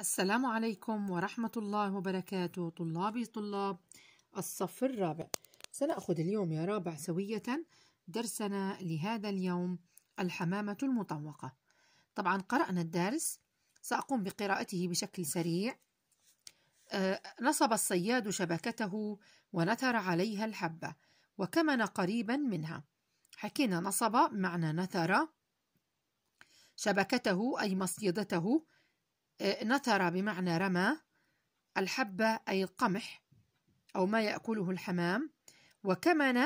السلام عليكم ورحمة الله وبركاته طلابي طلاب الصف الرابع سنأخذ اليوم يا رابع سوية درسنا لهذا اليوم الحمامة المطوقة طبعا قرأنا الدرس سأقوم بقراءته بشكل سريع آه، نصب الصياد شبكته ونثر عليها الحبة وكمن قريبا منها حكينا نصب معنى نثر شبكته أي مصيدته نثر بمعنى رمى الحبة أي القمح أو ما يأكله الحمام وكمن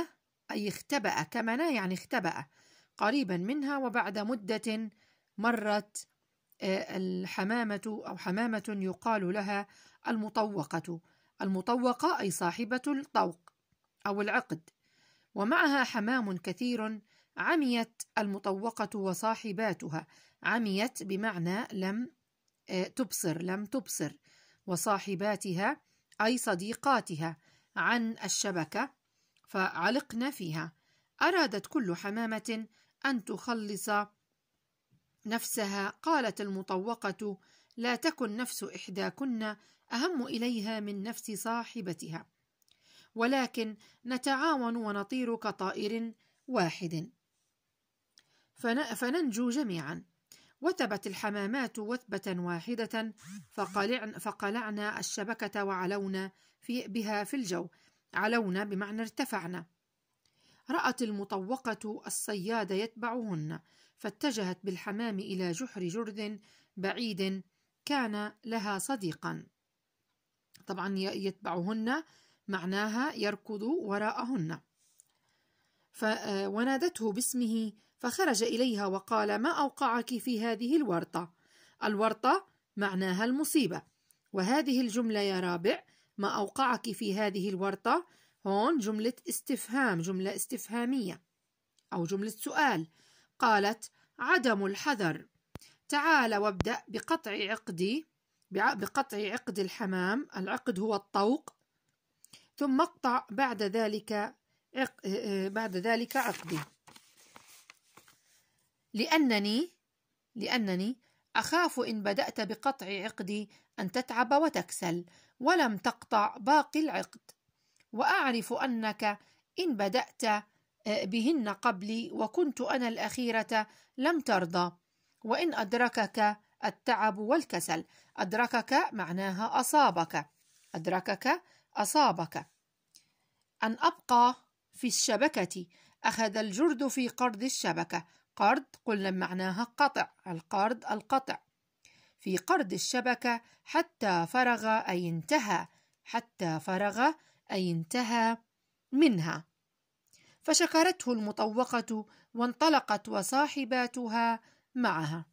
أي اختبأ كمن يعني اختبأ قريبا منها وبعد مدة مرت آه، الحمامة أو حمامة يقال لها المطوقة المطوقة أي صاحبة الطوق أو العقد ومعها حمام كثير عميت المطوقة وصاحباتها عميت بمعنى لم تبصر لم تبصر وصاحباتها أي صديقاتها عن الشبكة فعلقن فيها أرادت كل حمامة أن تخلص نفسها قالت المطوقة لا تكن نفس إحداكن أهم إليها من نفس صاحبتها ولكن نتعاون ونطير كطائر واحد فننجو جميعا وتبت الحمامات وثبة واحدة فقلعنا الشبكة وعلونا في بها في الجو علونا بمعنى ارتفعنا رأت المطوقة الصياد يتبعهن فاتجهت بالحمام إلى جحر جرذ بعيد كان لها صديقا طبعا يتبعهن معناها يركض وراءهن آه، ونادته باسمه فخرج إليها وقال ما أوقعك في هذه الورطة الورطة معناها المصيبة وهذه الجملة يا رابع ما أوقعك في هذه الورطة هون جملة استفهام جملة استفهامية أو جملة سؤال قالت عدم الحذر تعال وابدأ بقطع عقدي بقطع عقد الحمام العقد هو الطوق ثم اقطع بعد ذلك آه، آه، بعد ذلك عقدي لأنني لأنني أخاف إن بدأت بقطع عقدي أن تتعب وتكسل ولم تقطع باقي العقد وأعرف أنك إن بدأت آه، بهن قبلي وكنت أنا الأخيرة لم ترضى وإن أدركك التعب والكسل أدركك معناها أصابك أدركك أصابك أن أبقى في الشبكة أخذ الجرد في قرض الشبكة قرض قلنا معناها قطع القرض القطع في قرض الشبكة حتى فرغ أي انتهى حتى فرغ أي انتهى منها فشكرته المطوقة وانطلقت وصاحباتها معها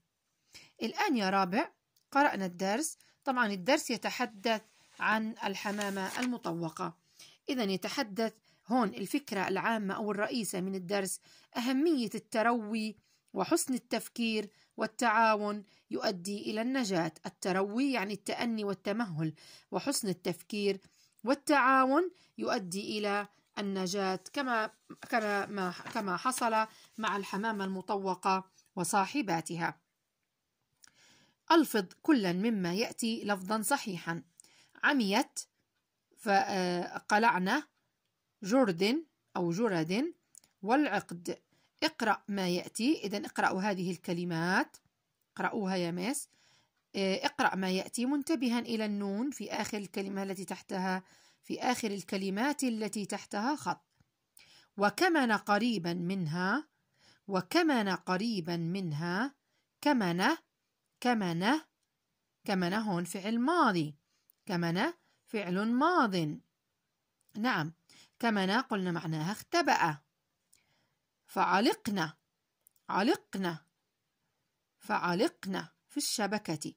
الآن يا رابع قرأنا الدرس طبعا الدرس يتحدث عن الحمامة المطوقة إذا يتحدث هون الفكرة العامة أو الرئيسة من الدرس أهمية التروي وحسن التفكير والتعاون يؤدي إلى النجاة التروي يعني التأني والتمهل وحسن التفكير والتعاون يؤدي إلى النجاة كما كما ما كما حصل مع الحمامة المطوقة وصاحباتها. ألفظ كلا مما يأتي لفظا صحيحا. عميت فقلعنا آه، جرد أو جرد والعقد اقرأ ما يأتي إذا اقرأوا هذه الكلمات اقرأوها يا ميس آه، اقرأ ما يأتي منتبها إلى النون في آخر الكلمة التي تحتها في آخر الكلمات التي تحتها خط وكمن قريبا منها وكمن قريبا منها كمن كمن كمن هون فعل ماضي كمن فعل ماض نعم كمنا قلنا معناها اختبأ فعلقنا علقنا فعلقنا في الشبكة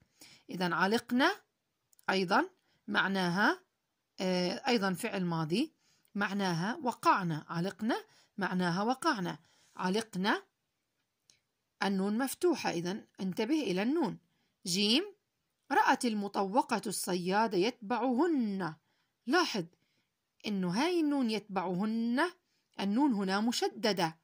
إذا علقنا أيضا معناها آه، أيضا فعل ماضي معناها وقعنا علقنا معناها وقعنا علقنا النون مفتوحة إذا انتبه إلى النون جيم رأت المطوقة الصياد يتبعهن لاحظ إنه هاي النون يتبعهن النون هنا مشددة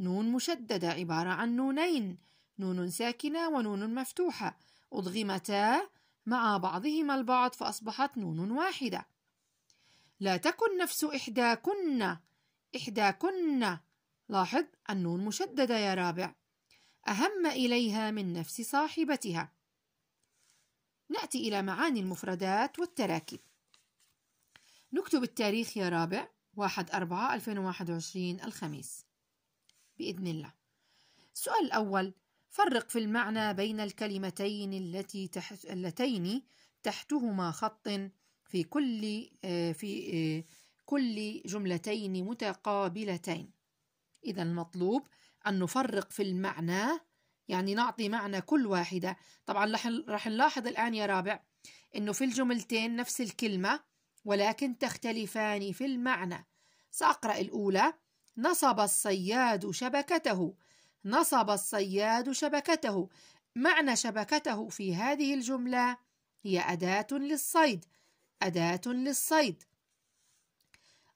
نون مشددة عبارة عن نونين نون ساكنة ونون مفتوحة أضغمتا مع بعضهما البعض فأصبحت نون واحدة لا تكن نفس إحداكن إحداكن لاحظ النون مشددة يا رابع أهم إليها من نفس صاحبتها نأتي إلى معاني المفردات والتراكيب نكتب التاريخ يا رابع 1 4 2021 الخميس بإذن الله السؤال الأول فرق في المعنى بين الكلمتين التي تحت اللتين تحتهما خط في كل آه، في آه، كل جملتين متقابلتين إذا المطلوب أن نفرق في المعنى يعني نعطي معنى كل واحدة طبعا رح نلاحظ الآن يا رابع أنه في الجملتين نفس الكلمة ولكن تختلفان في المعنى سأقرأ الأولى نصب الصياد شبكته نصب الصياد شبكته معنى شبكته في هذه الجملة هي أداة للصيد أداة للصيد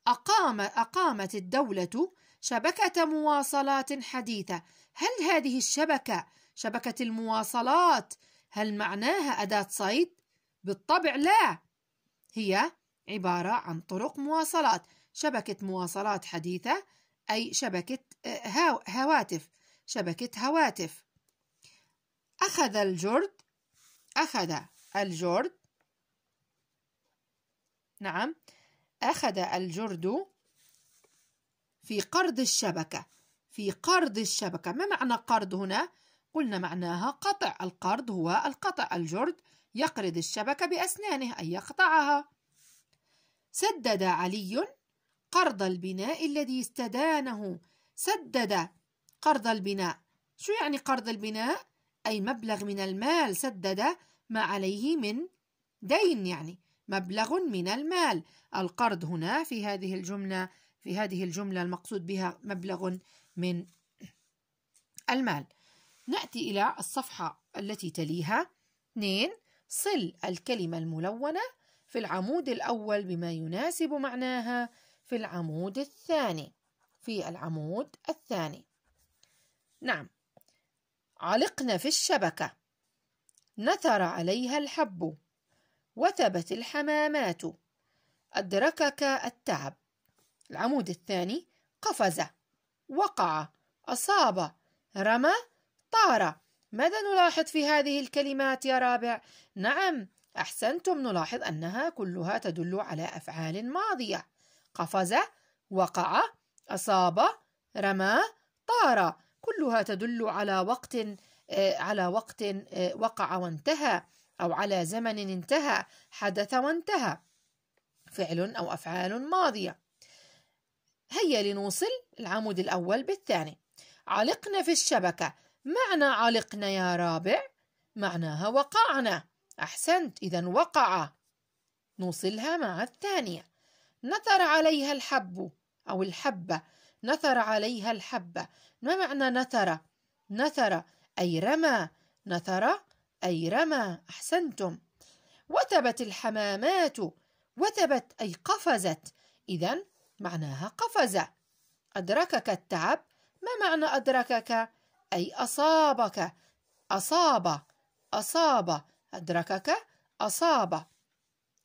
أقام أقامت الدولة شبكة مواصلات حديثة هل هذه الشبكة شبكة المواصلات هل معناها أداة صيد؟ بالطبع لا هي عبارة عن طرق مواصلات شبكة مواصلات حديثة أي شبكة آه، هواتف شبكة هواتف أخذ الجرد أخذ الجرد نعم أخذ الجرد في قرض الشبكة في قرض الشبكة ما معنى قرض هنا؟ قلنا معناها قطع القرض هو القطع الجرد يقرض الشبكة بأسنانه أي يقطعها سدد علي قرض البناء الذي استدانه سدد قرض البناء شو يعني قرض البناء؟ أي مبلغ من المال سدد ما عليه من دين يعني مبلغ من المال القرض هنا في هذه الجملة في هذه الجملة المقصود بها مبلغ من المال نأتي إلى الصفحة التي تليها 2 صل الكلمة الملونة في العمود الأول بما يناسب معناها في العمود الثاني في العمود الثاني نعم علقنا في الشبكة نثر عليها الحب وثبت الحمامات أدركك التعب العمود الثاني قفز وقع أصاب رمى طار ماذا نلاحظ في هذه الكلمات يا رابع؟ نعم أحسنتم نلاحظ أنها كلها تدل على أفعال ماضية قفز وقع أصاب رمى طار كلها تدل على وقت آه، على وقت آه، وقع وانتهى أو على زمن انتهى حدث وانتهى فعل أو أفعال ماضية هيا لنوصل العمود الأول بالثاني علقنا في الشبكة معنى علقنا يا رابع معناها وقعنا أحسنت إذا وقع نوصلها مع الثانية نثر عليها الحب أو الحبة نثر عليها الحبة ما معنى نثر؟ نثر أي رمى نثر أي رمى أحسنتم وثبت الحمامات وثبت أي قفزت إذا معناها قفز أدركك التعب ما معنى أدركك؟ أي أصابك أصاب أصاب أدركك أصاب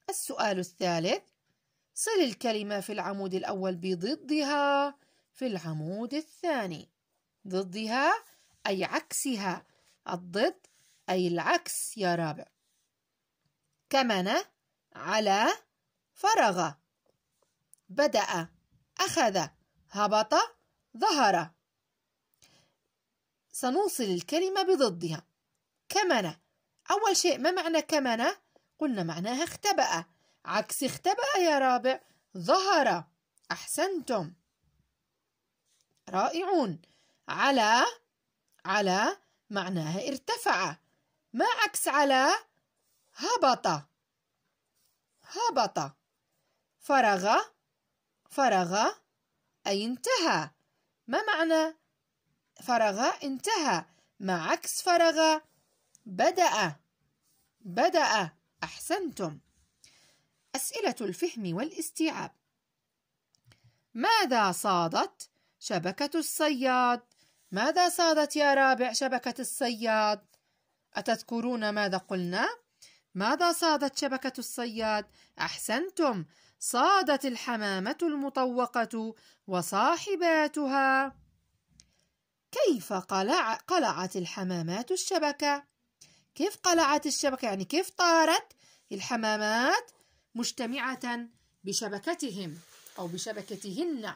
السؤال الثالث صل الكلمة في العمود الأول بضدها في العمود الثاني ضدها أي عكسها الضد أي العكس يا رابع كمن على فرغ بدأ أخذ هبط ظهر سنوصل الكلمة بضدها كمن أول شيء ما معنى كمن؟ قلنا معناها اختبأ عكس اختبأ يا رابع ظهر أحسنتم رائعون على على معناها ارتفع ما عكس على هبط هبط فرغ فرغ أي انتهى ما معنى فرغ انتهى ما عكس فرغ بدأ بدأ أحسنتم أسئلة الفهم والاستيعاب ماذا صادت شبكة الصياد؟ ماذا صادت يا رابع شبكة الصياد؟ أتذكرون ماذا قلنا؟ ماذا صادت شبكة الصياد؟ أحسنتم، صادت الحمامة المطوقة وصاحباتها. كيف قلع قلعت الحمامات الشبكة؟ كيف قلعت الشبكة يعني كيف طارت الحمامات مجتمعة بشبكتهم أو بشبكتهن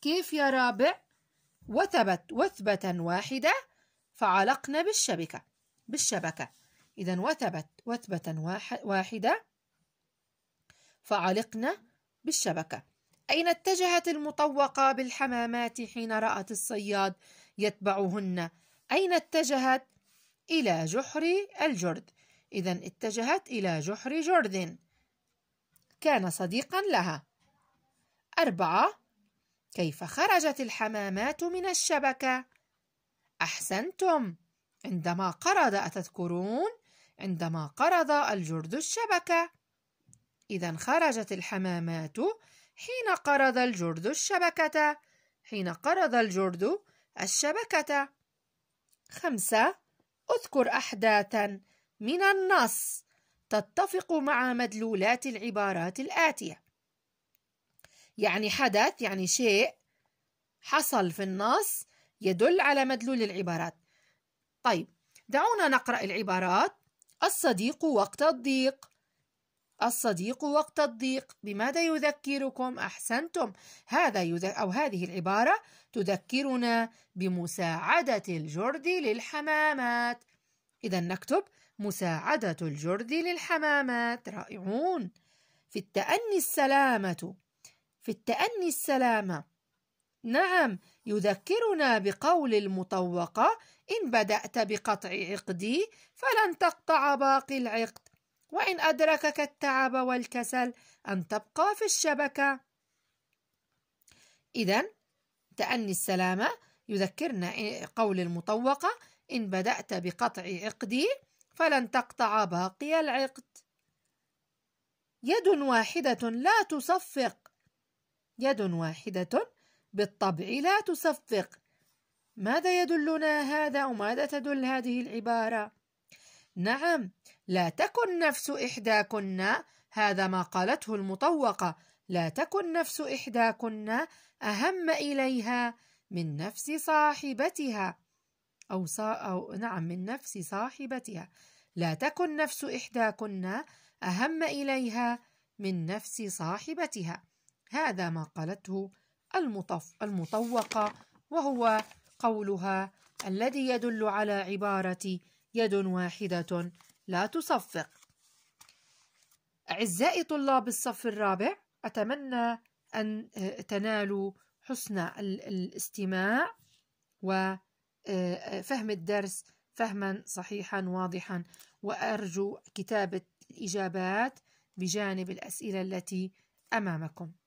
كيف يا رابع وثبت وثبة واحدة فعلقنا بالشبكة بالشبكة إذا وثبت وثبة واحدة فعلقنا بالشبكة أين اتجهت المطوقة بالحمامات حين رأت الصياد يتبعهن أين اتجهت إلى جحر الجرد إذا اتجهت إلى جحر جرد كان صديقا لها أربعة كيف خرجت الحمامات من الشبكة؟ أحسنتم عندما قرض أتذكرون؟ عندما قرض الجرد الشبكة إذا خرجت الحمامات حين قرض الجرد الشبكة حين قرض الجرد الشبكة خمسة اذكر أحداثا من النص تتفق مع مدلولات العبارات الآتية يعني حدث يعني شيء حصل في النص يدل على مدلول العبارات طيب دعونا نقرأ العبارات الصديق وقت الضيق الصديق وقت الضيق بماذا يذكركم أحسنتم هذا يذ... أو هذه العبارة تذكرنا بمساعدة الجرد للحمامات إذا نكتب مساعدة الجرد للحمامات رائعون في التأني السلامة في التأني السلامة نعم يذكرنا بقول المطوقة إن بدأت بقطع عقدي فلن تقطع باقي العقد وإن أدركك التعب والكسل أن تبقى في الشبكة إذا تأني السلامة يذكرنا قول المطوقة إن بدأت بقطع عقدي فلن تقطع باقي العقد يد واحدة لا تصفق يد واحدة بالطبع لا تصفق ماذا يدلنا هذا وماذا تدل هذه العبارة؟ نعم لا تكن نفس إحداكن هذا ما قالته المطوقة لا تكن نفس إحداكن أهم إليها من نفس صاحبتها أو, صا أو نعم من نفس صاحبتها لا تكن نفس إحداكن أهم إليها من نفس صاحبتها هذا ما قالته المطف المطوقة وهو قولها الذي يدل على عبارة يد واحدة لا تصفق أعزائي طلاب الصف الرابع أتمنى أن آه، تنالوا حسن الاستماع وفهم آه، الدرس فهما صحيحا واضحا وأرجو كتابة الإجابات بجانب الأسئلة التي أمامكم